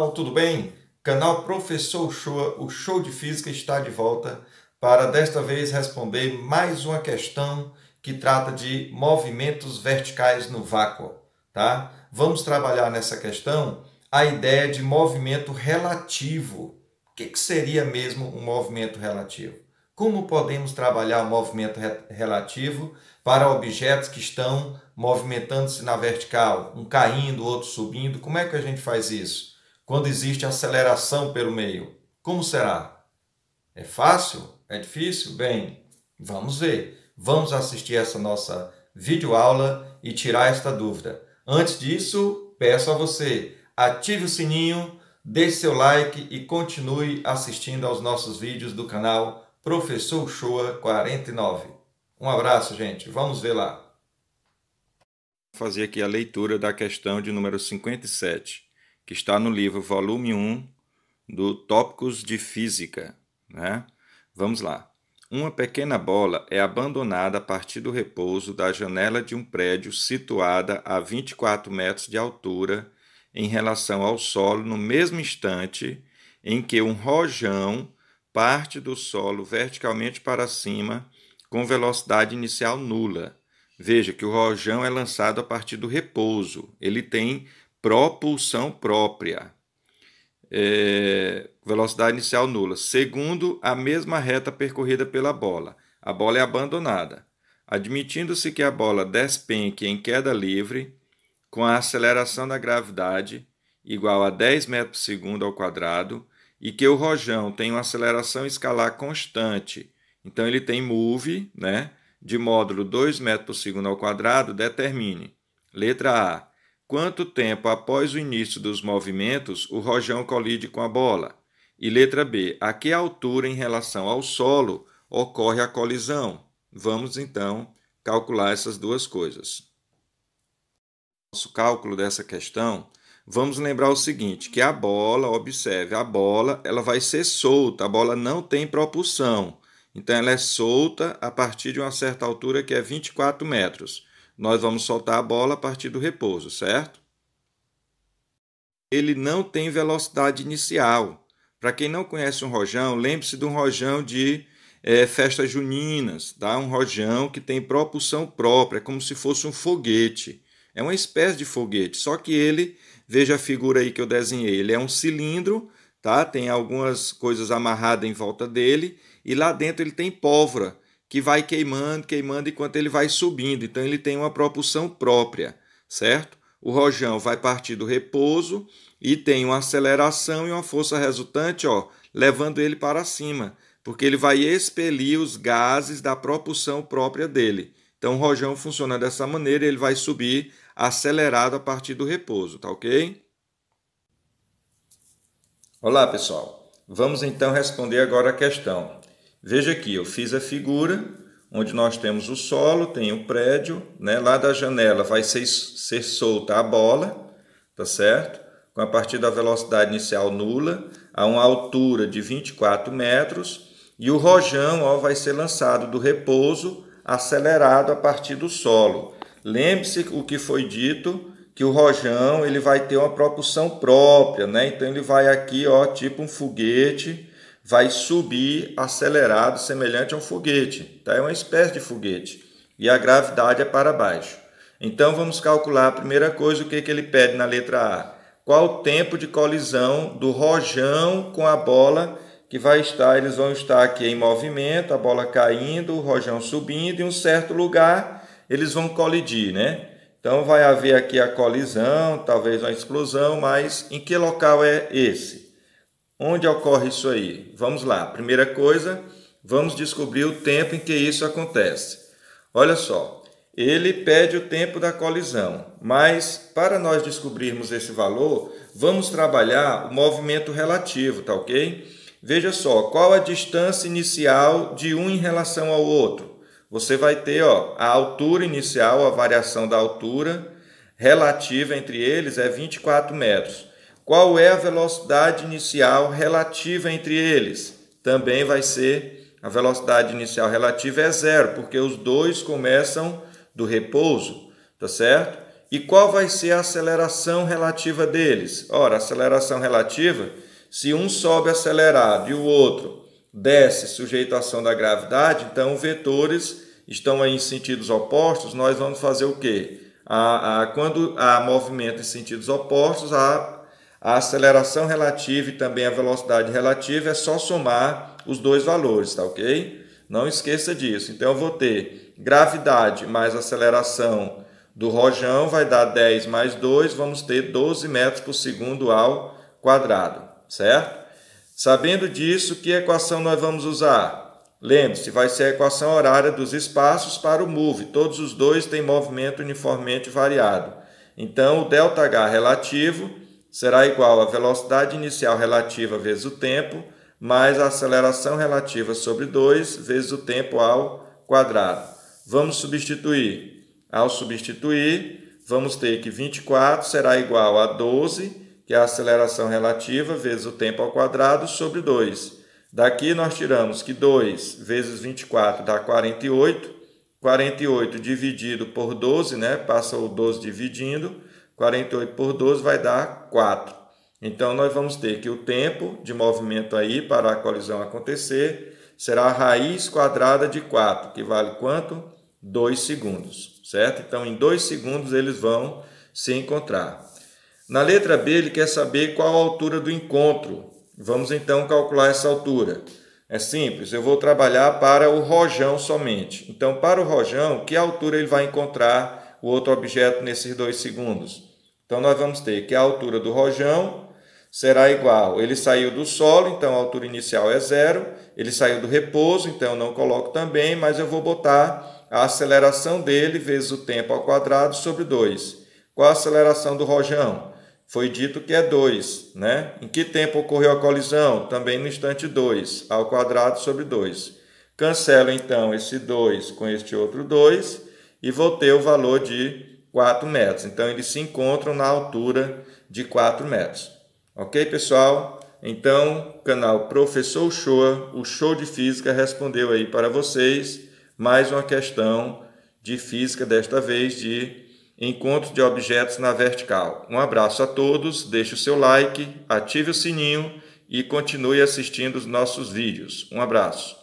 pessoal, tudo bem? Canal Professor Shoa, o show de física está de volta para desta vez responder mais uma questão que trata de movimentos verticais no vácuo, tá? Vamos trabalhar nessa questão a ideia de movimento relativo. O que, que seria mesmo um movimento relativo? Como podemos trabalhar o movimento re relativo para objetos que estão movimentando-se na vertical, um caindo, outro subindo? Como é que a gente faz isso? quando existe aceleração pelo meio. Como será? É fácil? É difícil? Bem, vamos ver. Vamos assistir essa nossa videoaula e tirar esta dúvida. Antes disso, peço a você, ative o sininho, deixe seu like e continue assistindo aos nossos vídeos do canal Professor Shoa 49. Um abraço, gente. Vamos ver lá. Vou fazer aqui a leitura da questão de número 57 que está no livro volume 1 do Tópicos de Física. Né? Vamos lá. Uma pequena bola é abandonada a partir do repouso da janela de um prédio situada a 24 metros de altura em relação ao solo no mesmo instante em que um rojão parte do solo verticalmente para cima com velocidade inicial nula. Veja que o rojão é lançado a partir do repouso. Ele tem propulsão própria. É, velocidade inicial nula. Segundo, a mesma reta percorrida pela bola. A bola é abandonada. Admitindo-se que a bola despenque em queda livre, com a aceleração da gravidade igual a 10 metros por segundo ao quadrado, e que o rojão tem uma aceleração escalar constante. Então ele tem move, né, de módulo 2 metros por segundo ao quadrado, determine. Letra A Quanto tempo após o início dos movimentos o rojão colide com a bola? E letra B. A que altura em relação ao solo ocorre a colisão? Vamos então calcular essas duas coisas. Nosso cálculo dessa questão, vamos lembrar o seguinte, que a bola, observe, a bola, ela vai ser solta, a bola não tem propulsão. Então ela é solta a partir de uma certa altura que é 24 metros nós vamos soltar a bola a partir do repouso, certo? Ele não tem velocidade inicial. Para quem não conhece um rojão, lembre-se de um rojão de é, festas juninas, tá? um rojão que tem propulsão própria, é como se fosse um foguete. É uma espécie de foguete, só que ele, veja a figura aí que eu desenhei, ele é um cilindro, tá? tem algumas coisas amarradas em volta dele, e lá dentro ele tem pólvora que vai queimando, queimando enquanto ele vai subindo. Então ele tem uma propulsão própria, certo? O rojão vai partir do repouso e tem uma aceleração e uma força resultante, ó, levando ele para cima, porque ele vai expelir os gases da propulsão própria dele. Então o rojão funciona dessa maneira, ele vai subir acelerado a partir do repouso, tá OK? Olá, pessoal. Vamos então responder agora a questão Veja aqui, eu fiz a figura onde nós temos o solo, tem o prédio, né? Lá da janela vai ser, ser solta a bola, tá certo? Com a partir da velocidade inicial nula, a uma altura de 24 metros, e o rojão ó, vai ser lançado do repouso acelerado a partir do solo. Lembre-se o que foi dito que o rojão ele vai ter uma propulsão própria, né? Então ele vai aqui, ó, tipo um foguete, vai subir acelerado, semelhante a um foguete. Tá? É uma espécie de foguete. E a gravidade é para baixo. Então vamos calcular a primeira coisa, o que, que ele pede na letra A. Qual o tempo de colisão do rojão com a bola que vai estar, eles vão estar aqui em movimento, a bola caindo, o rojão subindo, em um certo lugar eles vão colidir, né? Então vai haver aqui a colisão, talvez uma explosão, mas em que local é esse? Onde ocorre isso aí? Vamos lá. Primeira coisa, vamos descobrir o tempo em que isso acontece. Olha só, ele pede o tempo da colisão, mas para nós descobrirmos esse valor, vamos trabalhar o movimento relativo, tá ok? Veja só, qual a distância inicial de um em relação ao outro? Você vai ter ó, a altura inicial, a variação da altura relativa entre eles é 24 metros. Qual é a velocidade inicial relativa entre eles? Também vai ser a velocidade inicial relativa é zero, porque os dois começam do repouso, tá certo? E qual vai ser a aceleração relativa deles? Ora, aceleração relativa, se um sobe acelerado e o outro desce sujeito à ação da gravidade, então vetores estão em sentidos opostos, nós vamos fazer o quê? A, a, quando há movimento em sentidos opostos, há a aceleração relativa e também a velocidade relativa é só somar os dois valores, tá ok? Não esqueça disso. Então eu vou ter gravidade mais aceleração do rojão vai dar 10 mais 2, vamos ter 12 metros por segundo ao quadrado, certo? Sabendo disso, que equação nós vamos usar? Lembre-se, vai ser a equação horária dos espaços para o move. Todos os dois têm movimento uniformemente variado. Então, o ΔH relativo será igual à velocidade inicial relativa vezes o tempo, mais a aceleração relativa sobre 2 vezes o tempo ao quadrado. Vamos substituir. Ao substituir, vamos ter que 24 será igual a 12, que é a aceleração relativa, vezes o tempo ao quadrado, sobre 2. Daqui nós tiramos que 2 vezes 24 dá 48. 48 dividido por 12, né? Passa o 12 dividindo 48 por 12 vai dar 4. Então, nós vamos ter que o tempo de movimento aí para a colisão acontecer será a raiz quadrada de 4, que vale quanto? 2 segundos, certo? Então, em 2 segundos eles vão se encontrar. Na letra B, ele quer saber qual a altura do encontro. Vamos então calcular essa altura. É simples, eu vou trabalhar para o rojão somente. Então, para o rojão, que altura ele vai encontrar o outro objeto nesses dois segundos? Então nós vamos ter que a altura do rojão será igual. Ele saiu do solo, então a altura inicial é zero. Ele saiu do repouso, então eu não coloco também, mas eu vou botar a aceleração dele vezes o tempo ao quadrado sobre 2. Qual a aceleração do rojão? Foi dito que é 2, né? Em que tempo ocorreu a colisão? Também no instante 2, ao quadrado sobre 2. Cancelo então esse 2 com este outro 2 e vou ter o valor de 4 metros. Então, eles se encontram na altura de 4 metros. Ok, pessoal? Então, canal Professor Shoa, o show de física, respondeu aí para vocês mais uma questão de física, desta vez de encontro de objetos na vertical. Um abraço a todos, deixe o seu like, ative o sininho e continue assistindo os nossos vídeos. Um abraço.